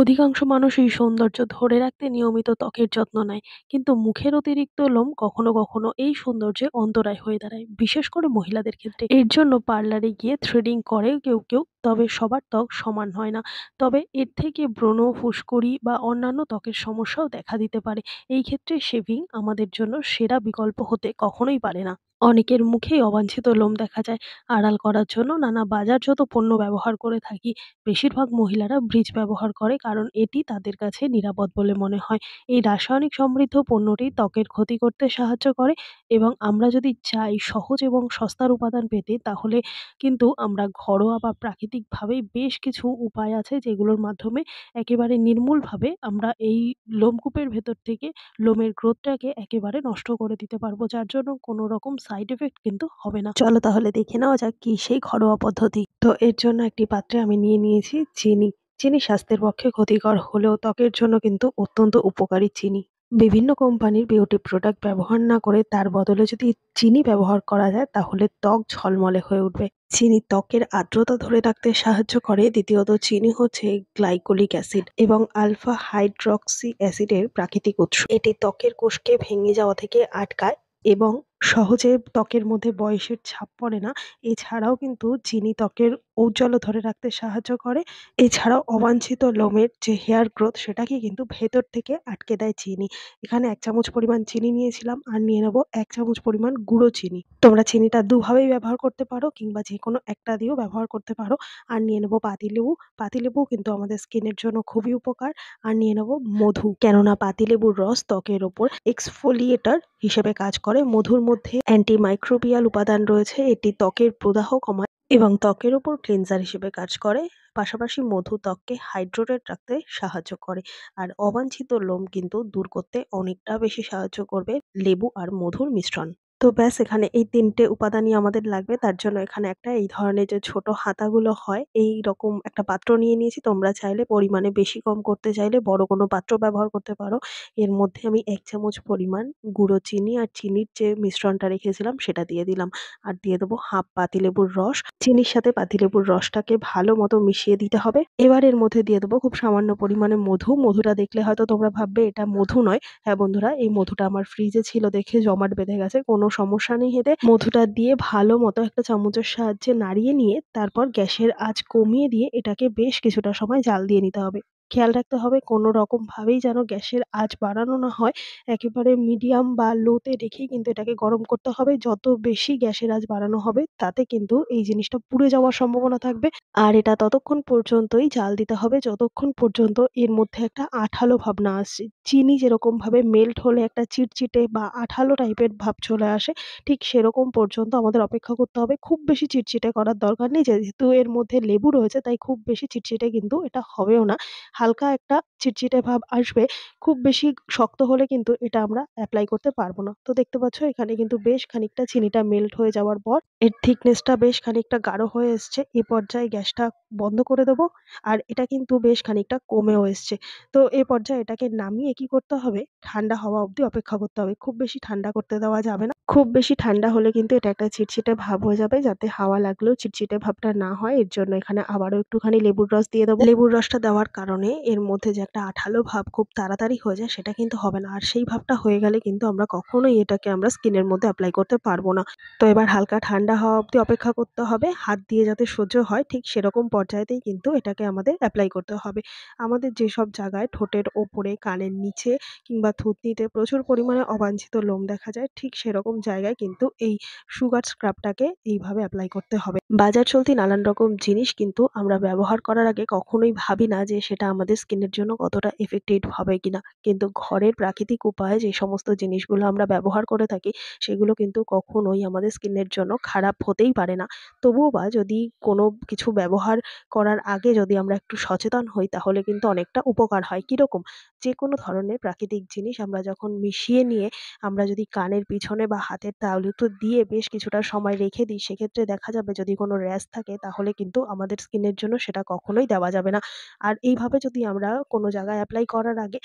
অধিকাংশ মানুষ এই সৌন্দর্য ধরে রাখতে নিয়মিত ত্বকের যত্ন নেয় কিন্তু মুখের অতিরিক্ত লোম কখনো কখনো এই সৌন্দর্যে অন্তরায় হয়ে দাঁড়ায় বিশেষ করে মহিলাদের ক্ষেত্রে এর জন্য পার্লারে গিয়ে থ্রেডিং করে কেউ কেউ তবে সবার ত্বক সমান হয় না তবে এর থেকে ব্রণ ফুসকুড়ি বা অন্যান্য ত্বকের সমস্যাও দেখা দিতে পারে এই ক্ষেত্রে শেভিং আমাদের জন্য সেরা বিকল্প হতে কখনোই পারে না অনেকের মুখেই অবাঞ্ছিত লোম দেখা যায় আড়াল করার জন্য নানা বাজারজাত পণ্য ব্যবহার করে থাকি বেশিরভাগ মহিলারা ব্রিজ ব্যবহার করে কারণ এটি তাদের কাছে নিরাপদ বলে মনে হয় এই রাসায়নিক সমৃদ্ধ পণ্যটি ত্বকের ক্ষতি করতে সাহায্য করে এবং আমরা যদি চাই সহজ এবং সস্তার উপাদান পেতে তাহলে কিন্তু আমরা ঘরোয়া বা প্রাকৃতিকভাবেই বেশ কিছু উপায় আছে যেগুলোর মাধ্যমে একেবারে নির্মূলভাবে আমরা এই লোমকূপের ভেতর থেকে লোমের গ্রোথটাকে একেবারে নষ্ট করে দিতে পারবো যার জন্য কোনো রকম সাইড এফেক্ট কিন্তু হবে না চলো তাহলে দেখে নেওয়া যাক কি সেই ঘরোয়া পদ্ধতি তো এর জন্য একটি পাত্রে আমি নিয়ে নিয়েছি চিনি চিনি স্বাস্থ্যের পক্ষে ক্ষতিকর হলেও ত্বকের জন্য কিন্তু অত্যন্ত উপকারী চিনি বিভিন্ন কোম্পানির বিউটি প্রোডাক্ট ব্যবহার না করে তার বদলে যদি চিনি ব্যবহার করা যায় তাহলে ত্বক ঝলমলে হয়ে উঠবে চিনি ত্বকের আর্দ্রতা ধরে রাখতে সাহায্য করে দ্বিতীয়ত চিনি হচ্ছে গ্লাইকোলিক অ্যাসিড এবং আলফা হাইড্রক্সি অ্যাসিডের প্রাকৃতিক উৎস এটি ত্বকের কোষকে ভেঙে যাওয়া থেকে আটকায় এবং সহজে ত্বকের মধ্যে বয়সের ছাপ পড়ে না এছাড়াও কিন্তু চিনি ত্বকের ঔজ্জ্বল্য ধরে রাখতে সাহায্য করে এছাড়াও অবাঞ্ছিত লোমের যে হেয়ার গ্রোথ সেটাকে কিন্তু ভেতর থেকে আটকে দেয় চিনি এখানে এক চামচ পরিমাণ চিনি নিয়েছিলাম আর নিয়ে নেবো এক চামচ পরিমাণ গুঁড়ো চিনি তোমরা চিনিটা দুভাবেই ব্যবহার করতে পারো কিংবা যে কোনো একটা দিয়েও ব্যবহার করতে পারো আর নিয়ে নেবো পাতিলেবু পাতিলেবু কিন্তু আমাদের স্কিনের জন্য খুবই উপকার আর নিয়ে নেবো মধু কেননা পাতিলেবুর রস ত্বকের ওপর এক্সফোলিয়েটার হিসেবে কাজ করে মধুর মধ্যে অ্যান্টিমাইক্রোবিয়াল উপাদান রয়েছে এটি ত্বকের প্রদাহ কমায় এবং ত্বকের ওপর ক্লিনজার হিসেবে কাজ করে পাশাপাশি মধু ত্বককে হাইড্রোটেড রাখতে সাহায্য করে আর অবাঞ্ছিত লোম কিন্তু দূর করতে অনেকটা বেশি সাহায্য করবে লেবু আর মধুর মিশ্রণ তো ব্যাস এখানে এই তিনটে উপাদানই আমাদের লাগবে তার জন্য এখানে একটা এই ধরনের যে ছোট হাতাগুলো হয় এই রকম একটা পাত্র নিয়ে নিয়েছি তোমরা চাইলে পরিমাণে বেশি কম করতে চাইলে বড় কোনো পাত্র ব্যবহার করতে পারো এর মধ্যে আমি এক চামচ পরিমাণ গুঁড়ো চিনি আর চিনির যে মিশ্রণটা রেখেছিলাম সেটা দিয়ে দিলাম আর দিয়ে দেবো হাফ পাতিলেবুর রস চিনির সাথে পাতিলেবুর রসটাকে ভালো মতো মিশিয়ে দিতে হবে এবার এর মধ্যে দিয়ে দেবো খুব সামান্য পরিমাণে মধু মধুটা দেখলে হয়তো তোমরা ভাববে এটা মধু নয় হ্যাঁ বন্ধুরা এই মধুটা আমার ফ্রিজে ছিল দেখে জমাট বেঁধে গেছে কোনো সমস্যা নেই হেঁটে মধুটা দিয়ে ভালো মতো একটা চামচের সাহায্যে নাড়িয়ে নিয়ে তারপর গ্যাসের আঁচ কমিয়ে দিয়ে এটাকে বেশ কিছুটা সময় জাল দিয়ে নিতে হবে খেয়াল রাখতে হবে কোনো রকমভাবেই যেন গ্যাসের আঁচ বাড়ানো না হয় একেবারে মিডিয়াম বা লোতে রেখেই কিন্তু এটাকে গরম করতে হবে যত বেশি গ্যাসের আঁচ বাড়ানো হবে তাতে কিন্তু এই জিনিসটা পুড়ে যাওয়ার সম্ভাবনা থাকবে আর এটা ততক্ষণ পর্যন্তই জাল দিতে হবে যতক্ষণ পর্যন্ত এর মধ্যে একটা আঠালো ভাব না আসছে চিনি যেরকমভাবে মেল্ট হলে একটা চিটচিটে বা আঠালো টাইপের ভাব চলে আসে ঠিক সেরকম পর্যন্ত আমাদের অপেক্ষা করতে হবে খুব বেশি চিটচিটে করার দরকার নেই যেহেতু এর মধ্যে লেবু রয়েছে তাই খুব বেশি চিটচিটে কিন্তু এটা হবেও না হালকা একটা চিটচিটে ভাব আসবে খুব বেশি শক্ত হলে কিন্তু এটা আমরা অ্যাপ্লাই করতে পারবো না তো দেখতে পাচ্ছ এখানে কিন্তু বেশ খানিকটা চিনিটা মেল্ট হয়ে যাওয়ার পর এর থিকনেসটা বেশ খানিকটা গাঢ় হয়ে এসছে এ পর্যায়ে গ্যাসটা বন্ধ করে দেবো আর এটা কিন্তু বেশ খানিকটা কমেও এসছে তো এ পর্যায়ে এটাকে নামিয়ে কি করতে হবে ঠান্ডা হওয়া অবধি অপেক্ষা করতে হবে খুব বেশি ঠান্ডা করতে দেওয়া যাবে না খুব বেশি ঠান্ডা হলে কিন্তু এটা একটা ছিটছিটে ভাব হয়ে যাবে যাতে হাওয়া লাগলেও ছিটছিটে ভাবটা না হয় এর জন্য এখানে আবারও একটুখানি লেবুর রস দিয়ে দেবো লেবুর রসটা দেওয়ার কারণে কারণে এর মধ্যে যে একটা আঠালো ভাব খুব তাড়াতাড়ি হয়ে যায় সেটা কিন্তু হবে না আর সেই ভাবটা হয়ে গেলে কিন্তু আমরা কখনোই এটাকে আমরা স্কিনের মধ্যে অ্যাপ্লাই করতে পারবো না তো এবার হালকা ঠান্ডা হওয়া অবধি অপেক্ষা করতে হবে হাত দিয়ে যাতে সহ্য হয় ঠিক সেরকম পর্যায়েতেই কিন্তু এটাকে আমাদের অ্যাপ্লাই করতে হবে আমাদের যেসব জায়গায় ঠোঁটের ওপরে কানের নিচে কিংবা থুতনিতে প্রচুর পরিমাণে অবাঞ্ছিত লোম দেখা যায় ঠিক সেরকম জায়গায় কিন্তু এই সুগার স্ক্রাবটাকে এইভাবে অ্যাপ্লাই করতে হবে বাজার চলতি নানান রকম জিনিস কিন্তু আমরা ব্যবহার করার আগে কখনোই ভাবি না যে সেটা আমাদের স্কিনের জন্য কতটা এফেক্টেড হবে কিনা কিন্তু ঘরের প্রাকৃতিক উপায়ে যে সমস্ত জিনিসগুলো আমরা ব্যবহার করে থাকি সেগুলো কিন্তু কখনোই আমাদের স্কিনের জন্য খারাপ হতেই পারে না তবুও বা যদি কোনো কিছু ব্যবহার করার আগে যদি আমরা একটু সচেতন হই তাহলে কিন্তু অনেকটা উপকার হয় কীরকম যে কোনো ধরনের প্রাকৃতিক জিনিস আমরা যখন মিশিয়ে নিয়ে আমরা যদি কানের পিছনে বা হাতের তালুতে দিয়ে বেশ কিছুটা সময় রেখে দিই সেক্ষেত্রে দেখা যাবে যদি কোনো র্যাশ থাকে তাহলে কিন্তু আমাদের স্কিনের জন্য সেটা কখনোই দেওয়া যাবে না আর এইভাবে যদি আমরা কোনো জায়গায় অ্যাপ্লাই করার আগে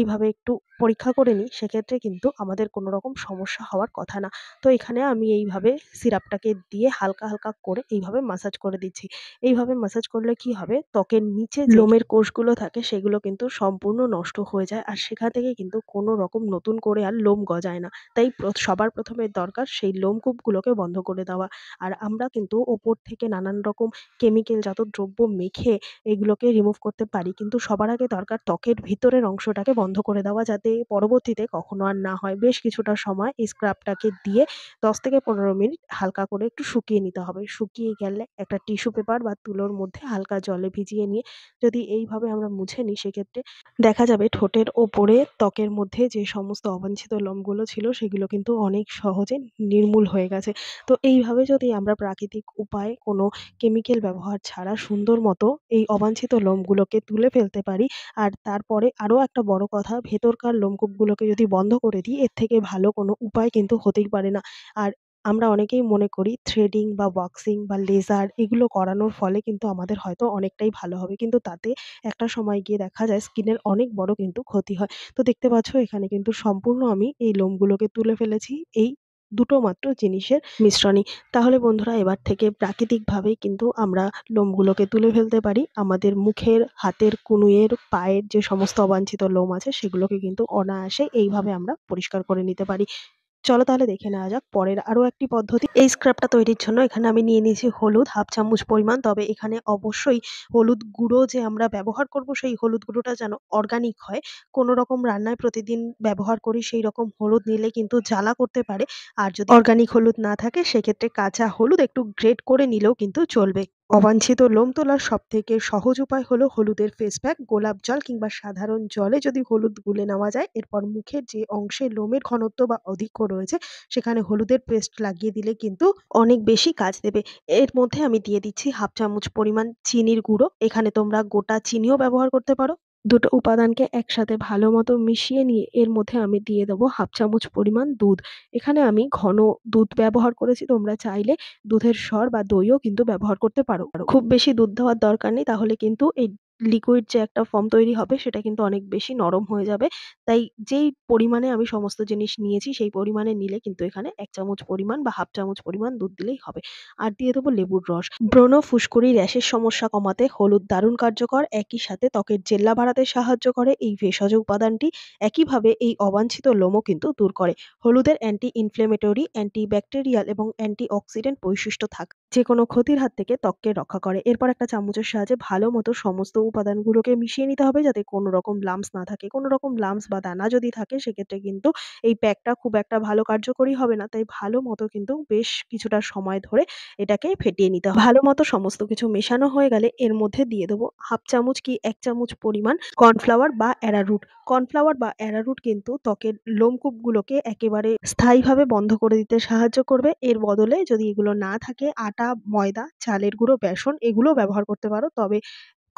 এইভাবে একটু পরীক্ষা করে নিই সেক্ষেত্রে কিন্তু আমাদের কোনো রকম সমস্যা হওয়ার কথা না তো এখানে আমি এইভাবে সিরাপটাকে দিয়ে হালকা হালকা করে এইভাবে মাসাজ করে দিচ্ছি এইভাবে মাসাজ করলে কি হবে ত্বকের নিচে লোমের কোষগুলো থাকে সেগুলো কিন্তু সম্পূর্ণ নষ্ট হয়ে যায় আর সেখান থেকে কিন্তু কোনো রকম নতুন করে আর লোম গজায় না তাই সবার প্রথমে দরকার সেই লোমকূপগুলোকে বন্ধ করে দেওয়া আর আমরা কিন্তু ওপর থেকে নানান রকম কেমিক্যাল জাত দ্রব্য মেখে এগুলোকে রিমুভ করতে পারি কিন্তু সবার আগে দরকার ত্বকের ভিতরের অংশটাকে বন্ধ করে দেওয়া যাতে পরবর্তীতে কখনো আর না হয় বেশ কিছুটা সময় এই স্ক্রাবটাকে দিয়ে দশ থেকে পনেরো মিনিট হালকা করে একটু শুকিয়ে নিতে হবে শুকিয়ে গেলে একটা টিস্যু পেপার বা তুলোর মধ্যে হালকা জলে ভিজিয়ে নিয়ে যদি এইভাবে আমরা মুছে নিই সেক্ষেত্রে দেখা যাবে ঠোঁটের ওপরে ত্বকের মধ্যে যে সমস্ত অবাঞ্ছিত লোমগুলো ছিল সেগুলো কিন্তু অনেক সহজে নির্মূল হয়ে গেছে তো এইভাবে যদি আমরা প্রাকৃতিক উপায়ে কোনো কেমিক্যাল ব্যবহার ছাড়া সুন্দর মতো এই অবাঞ্ছিত লোমগুলোকে তুলে ফেলতে পারি আর তারপরে আরও একটা বড় কথা ভেতরকার লোমকূপগুলোকে যদি বন্ধ করে দিই এর থেকে ভালো কোনো উপায় কিন্তু হতেই পারে না আর আমরা অনেকেই মনে করি থ্রেডিং বা বক্সিং বা লেজার এগুলো করানোর ফলে কিন্তু আমাদের হয়তো অনেকটাই ভালো হবে কিন্তু তাতে একটা সময় গিয়ে দেখা যায় স্কিনের অনেক বড় কিন্তু ক্ষতি হয় তো দেখতে পাচ্ছ এখানে কিন্তু সম্পূর্ণ আমি এই লোমগুলোকে তুলে ফেলেছি এই দুটো মাত্র জিনিসের মিশ্রণই তাহলে বন্ধুরা এবার থেকে প্রাকৃতিকভাবেই কিন্তু আমরা লোমগুলোকে তুলে ফেলতে পারি আমাদের মুখের হাতের কুনুয়ের পায়ের যে সমস্ত অবাঞ্ছিত লোম আছে সেগুলোকে কিন্তু অনায়াসে এইভাবে আমরা পরিষ্কার করে নিতে পারি চলো তাহলে দেখে নেওয়া যাক পরের আরও একটি পদ্ধতি এই স্ক্রাবটা তৈরির জন্য এখানে আমি নিয়ে নিয়েছি হলুদ হাফ চামচ পরিমাণ তবে এখানে অবশ্যই হলুদ গুঁড়ো যে আমরা ব্যবহার করব সেই হলুদ গুঁড়োটা যেন অর্গানিক হয় কোনো রকম রান্নায় প্রতিদিন ব্যবহার করি সেই রকম হলুদ নিলে কিন্তু জ্বালা করতে পারে আর যদি অর্গানিক হলুদ না থাকে সেক্ষেত্রে কাঁচা হলুদ একটু গ্রেট করে নিলেও কিন্তু চলবে অবাঞ্ছিত লোম তোলার সবথেকে সহজ উপায় হলো হলুদের ফেস প্যাক গোলাপ জল কিংবা সাধারণ জলে যদি হলুদ গুলে নেওয়া যায় এরপর মুখের যে অংশে লোমের ঘনত্ব বা অধিক্য রয়েছে সেখানে হলুদের পেস্ট লাগিয়ে দিলে কিন্তু অনেক বেশি কাজ দেবে এর মধ্যে আমি দিয়ে দিচ্ছি হাফ চামচ পরিমাণ চিনির গুঁড়ো এখানে তোমরা গোটা চিনিও ব্যবহার করতে পারো দুটো উপাদানকে একসাথে ভালো মতো মিশিয়ে নিয়ে এর মধ্যে আমি দিয়ে দেবো হাফ চামচ পরিমাণ দুধ এখানে আমি ঘন দুধ ব্যবহার করেছি তোমরা চাইলে দুধের সর বা দইও কিন্তু ব্যবহার করতে পারো খুব বেশি দুধ দেওয়ার দরকার নেই তাহলে কিন্তু এই লিকুইড যে একটা ফর্ম তৈরি হবে সেটা কিন্তু অনেক বেশি নরম হয়ে যাবে তাই যেই পরিমাণে আমি সমস্ত জিনিস নিয়েছি সেই পরিমাণে নিলে কিন্তু এখানে এক চামচ পরিমাণ বা হাফ চামচ পরিমাণ দুধ দিলেই হবে আর দিয়ে দেবো লেবুর রস ব্রণ ফুসকুড়ি র্যাশের সমস্যা কমাতে হলুদ দারুণ কার্যকর একই সাথে ত্বকের জেল্লা বাড়াতে সাহায্য করে এই ভেষজ উপাদানটি একইভাবে এই অবাঞ্ছিত লোমও কিন্তু দূর করে হলুদের অ্যান্টি ইনফ্লেমেটরি অ্যান্টি ব্যাকটেরিয়াল এবং অ্যান্টি অক্সিডেন্ট বৈশিষ্ট্য থাকে যে কোনো ক্ষতির হাত থেকে ত্বককে রক্ষা করে এরপর একটা চামচের সাহায্যে ভালো মতো সমস্ত উপাদানগুলোকে মিশিয়ে নিতে হবে যাতে কোনো রকম লাম্পস না থাকে কোনো রকম লাম্পস বা দানা যদি থাকে সেক্ষেত্রে কিন্তু এই প্যাকটা খুব একটা ভালো কার্যকরী হবে না তাই ভালো মতো কিন্তু বেশ কিছুটা সময় ধরে এটাকে ফেটিয়ে নিতে হবে ভালো মতো সমস্ত কিছু মেশানো হয়ে গেলে এর মধ্যে দিয়ে দেবো হাফ চামচ কি এক চামচ পরিমাণ কর্নফ্লাওয়ার বা অ্যারারুট কর্নফ্লাওয়ার বা অ্যারারুট কিন্তু ত্বকের লোমকূপগুলোকে একেবারে স্থায়ীভাবে বন্ধ করে দিতে সাহায্য করবে এর বদলে যদি এগুলো না থাকে আটা আটা ময়দা চালের গুঁড়ো বেসন এগুলো ব্যবহার করতে পারো তবে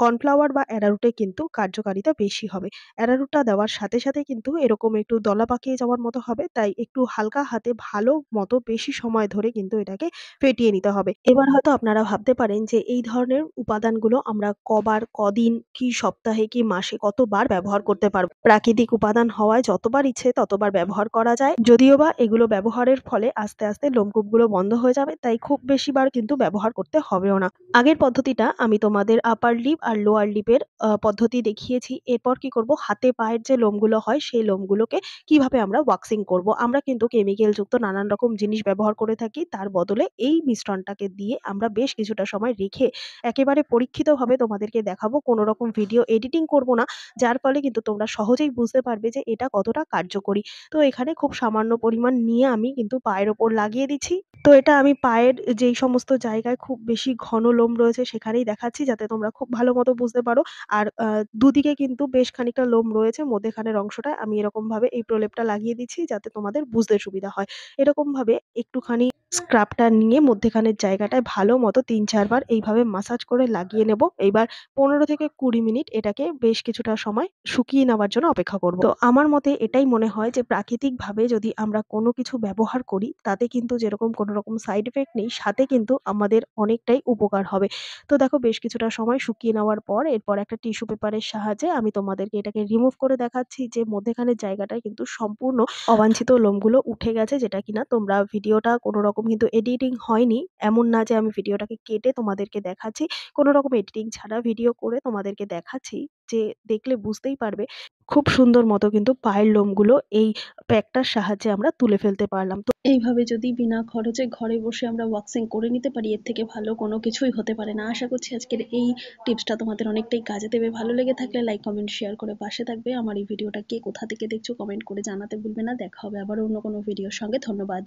কর্নফ্লাওয়ার বা অ্যারারুটে কিন্তু কার্যকারিতা বেশি হবে অ্যারারুটটা দেওয়ার সাথে সাথে কিন্তু এরকম একটু দলা পাকিয়ে যাওয়ার মতো হবে তাই একটু হালকা হাতে ভালো মতো বেশি সময় ধরে কিন্তু এটাকে ফেটিয়ে নিতে হবে এবার হয়তো আপনারা ভাবতে পারেন যে এই ধরনের উপাদানগুলো আমরা কবার কদিন কি সপ্তাহে কি মাসে কতবার ব্যবহার করতে পারবো প্রাকৃতিক উপাদান হওয়ায় যতবার ইচ্ছে ততবার ব্যবহার করা যায় যদিও বা এগুলো ব্যবহারের ফলে আস্তে আস্তে লোমকূপগুলো বন্ধ হয়ে যাবে তাই খুব বেশিবার কিন্তু ব্যবহার করতে হবেও না আগের পদ্ধতিটা আমি তোমাদের আপার লিপ আর লোয়ার লিপের পদ্ধতি দেখিয়েছি এরপর কি করব হাতে পায়ের যে লোমগুলো হয় সেই লোমগুলোকে কিভাবে আমরা ওয়াক্সিং করব আমরা কিন্তু কেমিক্যালযুক্ত নানান রকম জিনিস ব্যবহার করে থাকি তার বদলে এই মিশ্রণটাকে দিয়ে আমরা বেশ কিছুটা সময় রেখে একেবারে পরীক্ষিতভাবে তোমাদেরকে দেখাবো কোনো রকম ভিডিও এডিটিং করব না যার ফলে কিন্তু তোমরা সহজেই বুঝতে পারবে যে এটা কতটা কার্যকরী তো এখানে খুব সামান্য পরিমাণ নিয়ে আমি কিন্তু পায়ের ওপর লাগিয়ে দিচ্ছি তো এটা আমি পায়ের যেই সমস্ত জায়গায় খুব বেশি ঘন লোম রয়েছে সেখানেই দেখাচ্ছি যাতে তোমরা খুব ভালো মতো বুঝতে পারো আর দুদিকে কিন্তু বেশ খানিকটা লোম রয়েছে মধ্যেখানের অংশটা আমি এরকমভাবে এই প্রলেপটা লাগিয়ে দিচ্ছি যাতে তোমাদের বুঝতে সুবিধা হয় এরকমভাবে একটুখানি স্ক্রাবটা নিয়ে মধ্যেখানের জায়গাটায় ভালো মতো তিন চারবার এইভাবে মাসাজ করে লাগিয়ে নেব এইবার পনেরো থেকে কুড়ি মিনিট এটাকে বেশ কিছুটা সময় শুকিয়ে নেওয়ার জন্য অপেক্ষা করব তো আমার মতে এটাই মনে হয় যে প্রাকৃতিকভাবে যদি আমরা কোনো কিছু ব্যবহার করি তাতে কিন্তু যেরকম কোনো রকম সাইড এফেক্ট নেই সাথে কিন্তু আমাদের অনেকটাই উপকার হবে তো দেখো বেশ কিছুটা সময় শুকিয়ে নেওয়ার পর এরপর একটা টিস্যু পেপারের সাহায্যে আমি তোমাদেরকে এটাকে রিমুভ করে দেখাচ্ছি যে মধ্যেখানের জায়গাটায় কিন্তু সম্পূর্ণ অবাঞ্ছিত লোমগুলো উঠে গেছে যেটা কিনা তোমরা ভিডিওটা কোনো রকম রকম কিন্তু এডিটিং হয়নি এমন না যে আমি ভিডিওটাকে কেটে তোমাদেরকে দেখাচ্ছি কোনো রকম এডিটিং ছাড়া ভিডিও করে তোমাদেরকে দেখাচ্ছি যে দেখলে বুঝতেই পারবে খুব সুন্দর মতো কিন্তু পায়ের লোমগুলো এই প্যাকটার সাহায্যে আমরা তুলে ফেলতে পারলাম তো এইভাবে যদি বিনা খরচে ঘরে বসে আমরা ওয়াক্সিং করে নিতে পারি এর থেকে ভালো কোনো কিছুই হতে পারে না আশা করছি আজকের এই টিপসটা তোমাদের অনেকটাই কাজে দেবে ভালো লেগে থাকলে লাইক কমেন্ট শেয়ার করে পাশে থাকবে আমার এই ভিডিওটা কে কোথা থেকে দেখছো কমেন্ট করে জানাতে ভুলবে না দেখা হবে আবার অন্য কোনো ভিডিওর সঙ্গে ধন্যবাদ